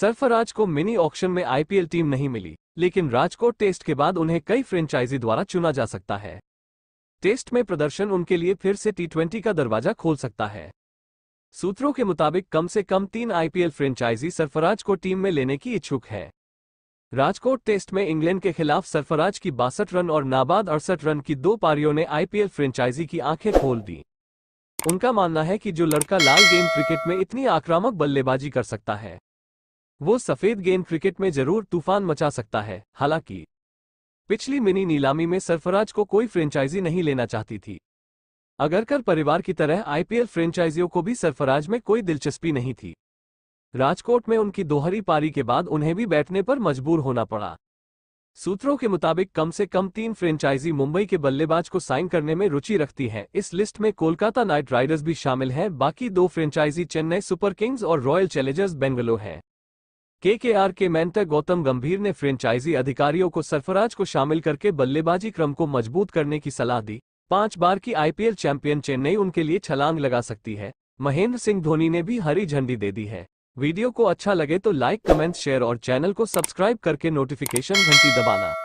सरफराज को mini auction में IPL team नहीं मिली लेकिन राजकोट टेस्ट के बाद उन्हें कई फ्रेंचाइजी द्वारा चुना जा सकता है टेस्ट में प्रदर्शन उनके लिए फिर से टी का दरवाजा खोल सकता है सूत्रों के मुताबिक कम से कम तीन आईपीएल फ्रेंचाइजी सरफराज को टीम में लेने की इच्छुक है राजकोट टेस्ट में इंग्लैंड के खिलाफ सरफराज की बासठ रन और नाबाद अड़सठ रन की दो पारियों ने आईपीएल फ्रेंचाइजी की आंखें खोल दी उनका मानना है कि जो लड़का लाल गेम क्रिकेट में इतनी आक्रामक बल्लेबाजी कर सकता है वो सफेद गेंद क्रिकेट में जरूर तूफान मचा सकता है हालांकि पिछली मिनी नीलामी में सरफराज को कोई फ्रेंचाइजी नहीं लेना चाहती थी अगरकर परिवार की तरह आईपीएल फ्रेंचाइजियों को भी सरफराज में कोई दिलचस्पी नहीं थी राजकोट में उनकी दोहरी पारी के बाद उन्हें भी बैठने पर मजबूर होना पड़ा सूत्रों के मुताबिक कम से कम तीन फ्रेंचाइजी मुंबई के बल्लेबाज को साइन करने में रुचि रखती हैं इस लिस्ट में कोलकाता नाइट राइडर्स भी शामिल हैं बाकी दो फ्रेंचाइजी चेन्नई सुपर किंग्स और रॉयल चैलेंजर्स बेंगलो हैं केकेआर के मेंटर गौतम गंभीर ने फ्रेंचाइजी अधिकारियों को सरफराज को शामिल करके बल्लेबाजी क्रम को मजबूत करने की सलाह दी पांच बार की आईपीएल चैंपियन चेन्नई उनके लिए छलांग लगा सकती है महेंद्र सिंह धोनी ने भी हरी झंडी दे दी है वीडियो को अच्छा लगे तो लाइक कमेंट शेयर और चैनल को सब्सक्राइब करके नोटिफिकेशन घंटी दबाना